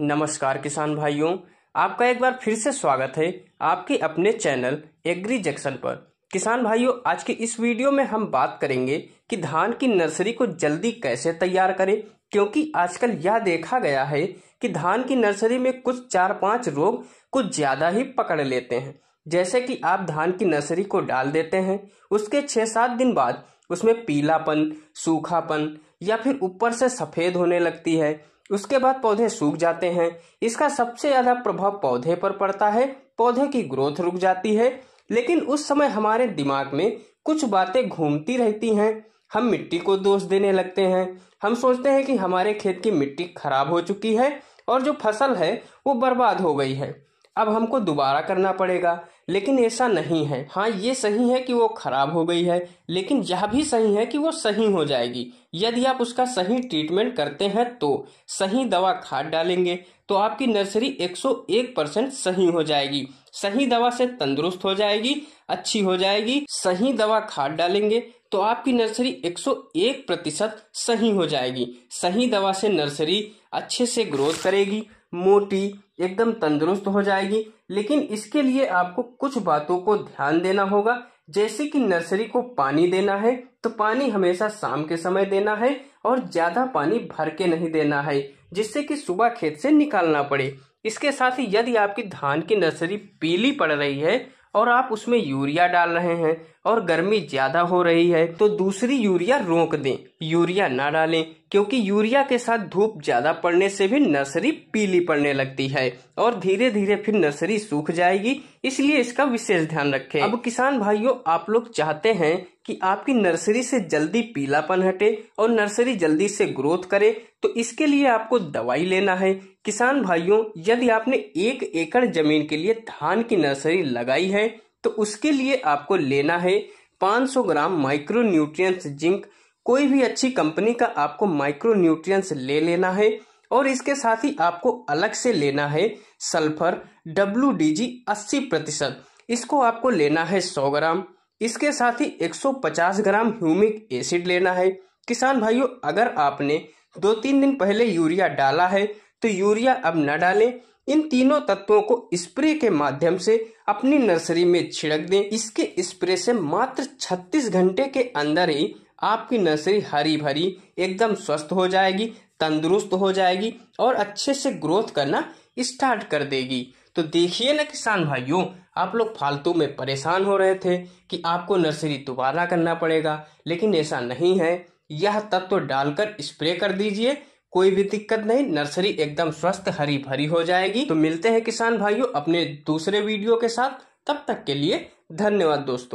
नमस्कार किसान भाइयों आपका एक बार फिर से स्वागत है आपके अपने चैनल एग्री जंक्शन पर किसान भाइयों आज के इस वीडियो में हम बात करेंगे कि धान की नर्सरी को जल्दी कैसे तैयार करें क्योंकि आजकल यह देखा गया है कि धान की नर्सरी में कुछ चार पांच रोग कुछ ज़्यादा ही पकड़ लेते हैं जैसे कि आप धान की नर्सरी को डाल देते हैं उसके छह सात दिन बाद उसमें पीलापन सूखापन या फिर ऊपर से सफ़ेद होने लगती है उसके बाद पौधे सूख जाते हैं इसका सबसे ज़्यादा प्रभाव पौधे पर पड़ता है पौधे की ग्रोथ रुक जाती है लेकिन उस समय हमारे दिमाग में कुछ बातें घूमती रहती हैं हम मिट्टी को दोष देने लगते हैं हम सोचते हैं कि हमारे खेत की मिट्टी खराब हो चुकी है और जो फसल है वो बर्बाद हो गई है अब हमको दोबारा करना पड़ेगा लेकिन ऐसा नहीं है हाँ ये सही है कि वो खराब हो गई है लेकिन यह भी सही है कि वो सही हो जाएगी यदि आप उसका सही ट्रीटमेंट करते हैं तो सही दवा खाद डालेंगे तो आपकी नर्सरी 101 परसेंट सही हो जाएगी सही दवा से तंदुरुस्त हो जाएगी अच्छी हो जाएगी सही दवा खाद डालेंगे तो आपकी नर्सरी 101 प्रतिशत सही हो जाएगी सही दवा से नर्सरी अच्छे से ग्रोथ करेगी मोटी एकदम तंदुरुस्त हो जाएगी लेकिन इसके लिए आपको कुछ बातों को ध्यान देना होगा जैसे कि नर्सरी को पानी देना है तो पानी हमेशा शाम के समय देना है और ज़्यादा पानी भर के नहीं देना है जिससे कि सुबह खेत से निकालना पड़े इसके साथ ही यदि आपकी धान की नर्सरी पीली पड़ रही है और आप उसमें यूरिया डाल रहे हैं और गर्मी ज्यादा हो रही है तो दूसरी यूरिया रोक दें यूरिया ना डालें क्योंकि यूरिया के साथ धूप ज्यादा पड़ने से भी नर्सरी पीली पड़ने लगती है और धीरे धीरे फिर नर्सरी सूख जाएगी इसलिए इसका विशेष ध्यान रखें अब किसान भाइयों आप लोग चाहते हैं कि आपकी नर्सरी से जल्दी पीलापन हटे और नर्सरी जल्दी से ग्रोथ करे तो इसके लिए आपको दवाई लेना है किसान भाइयों यदि आपने एक एकड़ जमीन के लिए धान की नर्सरी लगाई है तो उसके लिए आपको लेना है 500 ग्राम माइक्रो न्यूट्रियस जिंक कोई भी अच्छी कंपनी का आपको माइक्रो न्यूट्रियस ले लेना है और इसके साथ ही आपको अलग से लेना है सल्फर डब्ल्यू डी जी अस्सी प्रतिशत इसको आपको लेना है 100 ग्राम इसके साथ ही 150 ग्राम ह्यूमिक एसिड लेना है किसान भाइयों अगर आपने दो तीन दिन पहले यूरिया डाला है तो यूरिया अब न डालें इन तीनों तत्वों को स्प्रे के माध्यम से अपनी नर्सरी में छिड़क दें इसके स्प्रे से मात्र 36 घंटे के अंदर ही आपकी नर्सरी हरी भरी एकदम स्वस्थ हो जाएगी तंदुरुस्त हो जाएगी और अच्छे से ग्रोथ करना स्टार्ट कर देगी तो देखिए ना किसान भाइयों आप लोग फालतू में परेशान हो रहे थे कि आपको नर्सरी दोबारा करना पड़ेगा लेकिन ऐसा नहीं है यह तत्व डालकर स्प्रे कर दीजिए कोई भी दिक्कत नहीं नर्सरी एकदम स्वस्थ हरी भरी हो जाएगी तो मिलते हैं किसान भाइयों अपने दूसरे वीडियो के साथ तब तक के लिए धन्यवाद दोस्तों